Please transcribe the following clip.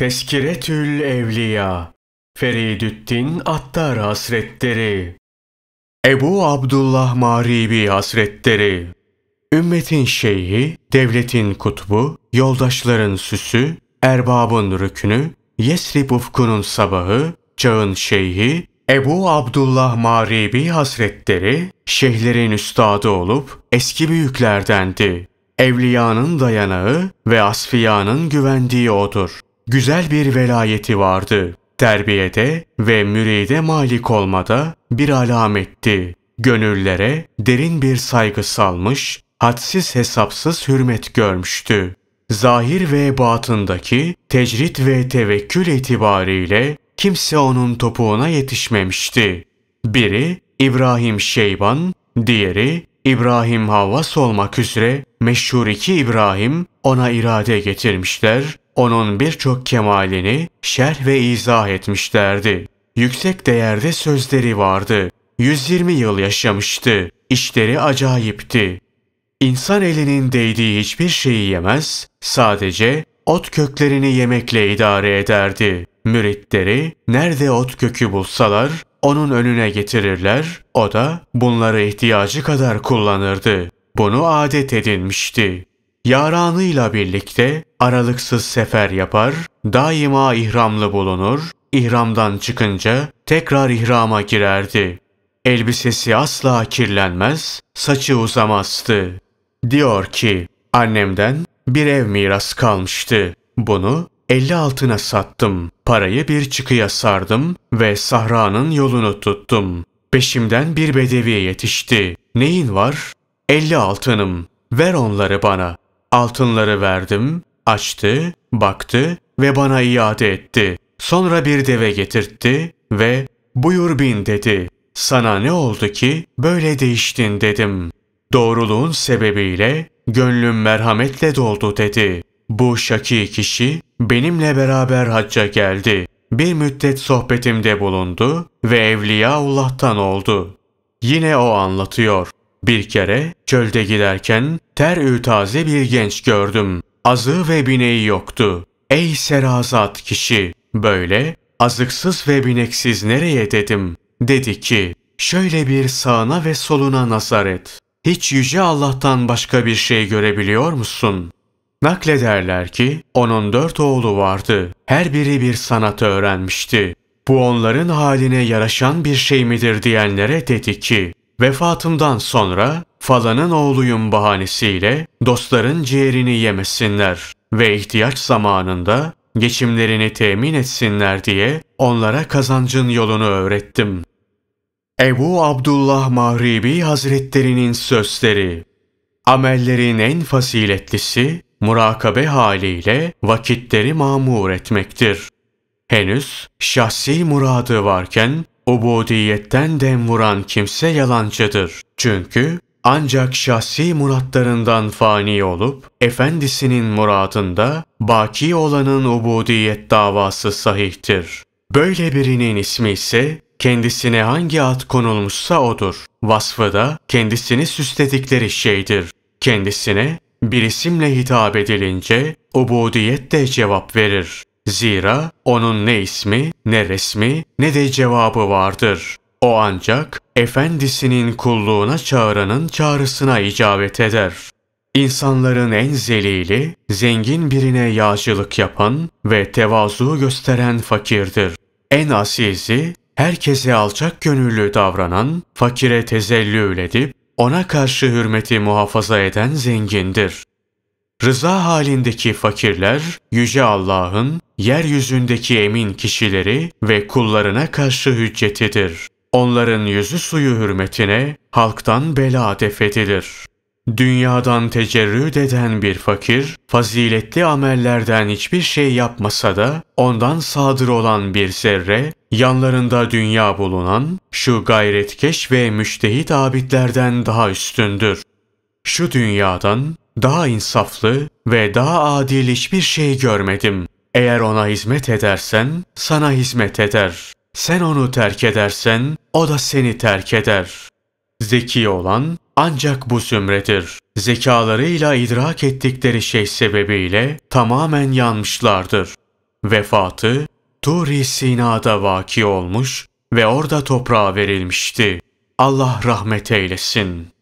Teskiretül Evliya Feridüddin Attar Hasretleri Ebu Abdullah Maribi Hasretleri Ümmetin şeyhi, devletin kutbu, yoldaşların süsü, erbabın rükünü, Yesrib ufkunun sabahı, çağın şeyhi, Ebu Abdullah Maribi Hazretleri, şeyhlerin üstadı olup eski büyüklerdendi. Evliyanın dayanağı ve asfiyanın güvendiği odur güzel bir velayeti vardı. Terbiyede ve müride malik olmada bir alametti. Gönüllere derin bir saygı salmış, hadsiz hesapsız hürmet görmüştü. Zahir ve batındaki tecrit ve tevekkül itibariyle kimse onun topuğuna yetişmemişti. Biri İbrahim Şeyban, diğeri İbrahim Havvas olmak üzere meşhur iki İbrahim ona irade getirmişler onun birçok kemalini şerh ve izah etmişlerdi. Yüksek değerde sözleri vardı. 120 yıl yaşamıştı. İşleri acayipti. İnsan elinin değdiği hiçbir şeyi yemez, sadece ot köklerini yemekle idare ederdi. Müritleri nerede ot kökü bulsalar onun önüne getirirler, o da bunları ihtiyacı kadar kullanırdı. Bunu adet edinmişti yaranıyla birlikte aralıksız sefer yapar, daima ihramlı bulunur, ihramdan çıkınca tekrar ihrama girerdi. Elbisesi asla kirlenmez, saçı uzamazdı. Diyor ki, annemden bir ev miras kalmıştı. Bunu 50 altına sattım. Parayı bir çıkıya sardım ve sahranın yolunu tuttum. Peşimden bir bedevi yetişti. Neyin var? 50 altınım. Ver onları bana. Altınları verdim, açtı, baktı ve bana iade etti. Sonra bir deve getirtti ve buyur bin dedi. Sana ne oldu ki böyle değiştin dedim. Doğruluğun sebebiyle gönlüm merhametle doldu dedi. Bu şaki kişi benimle beraber hacca geldi. Bir müddet sohbetimde bulundu ve Evliyaullah'tan oldu. Yine o anlatıyor. Bir kere çölde giderken ter taze bir genç gördüm. Azı ve bineği yoktu. Ey serazat kişi! Böyle azıksız ve bineksiz nereye dedim. Dedi ki, şöyle bir sağına ve soluna nazar et. Hiç Yüce Allah'tan başka bir şey görebiliyor musun? Naklederler ki onun dört oğlu vardı. Her biri bir sanat öğrenmişti. Bu onların haline yaraşan bir şey midir diyenlere dedi ki, Vefatımdan sonra falanın oğluyum bahanesiyle dostların ciğerini yemesinler ve ihtiyaç zamanında geçimlerini temin etsinler diye onlara kazancın yolunu öğrettim. Ebu Abdullah Mahribi Hazretlerinin sözleri Amellerin en faziletlisi murakabe haliyle vakitleri mamur etmektir. Henüz şahsi muradı varken Ubudiyetten dem vuran kimse yalancıdır. Çünkü ancak şahsi muratlarından fani olup, efendisinin muradında baki olanın ubudiyet davası sahihtir. Böyle birinin ismi ise kendisine hangi ad konulmuşsa odur. Vasfı da kendisini süsledikleri şeydir. Kendisine bir isimle hitap edilince ubudiyet de cevap verir. Zira onun ne ismi, ne resmi, ne de cevabı vardır. O ancak efendisinin kulluğuna çağıranın çağrısına icabet eder. İnsanların en zelili, zengin birine yağcılık yapan ve tevazu gösteren fakirdir. En asizi, herkese alçak gönüllü davranan, fakire tezellül edip, ona karşı hürmeti muhafaza eden zengindir. Rıza halindeki fakirler, Yüce Allah'ın yeryüzündeki emin kişileri ve kullarına karşı hüccetidir. Onların yüzü suyu hürmetine halktan bela defedilir. Dünyadan tecerrüt eden bir fakir, faziletli amellerden hiçbir şey yapmasa da ondan sadır olan bir zerre, yanlarında dünya bulunan şu gayretkeş ve müştehit abidlerden daha üstündür. Şu dünyadan daha insaflı ve daha adil hiçbir şey görmedim. Eğer ona hizmet edersen sana hizmet eder. Sen onu terk edersen o da seni terk eder. Zeki olan ancak bu zümredir. Zekalarıyla idrak ettikleri şey sebebiyle tamamen yanmışlardır. Vefatı Turi Sina'da vaki olmuş ve orada toprağa verilmişti. Allah rahmet eylesin.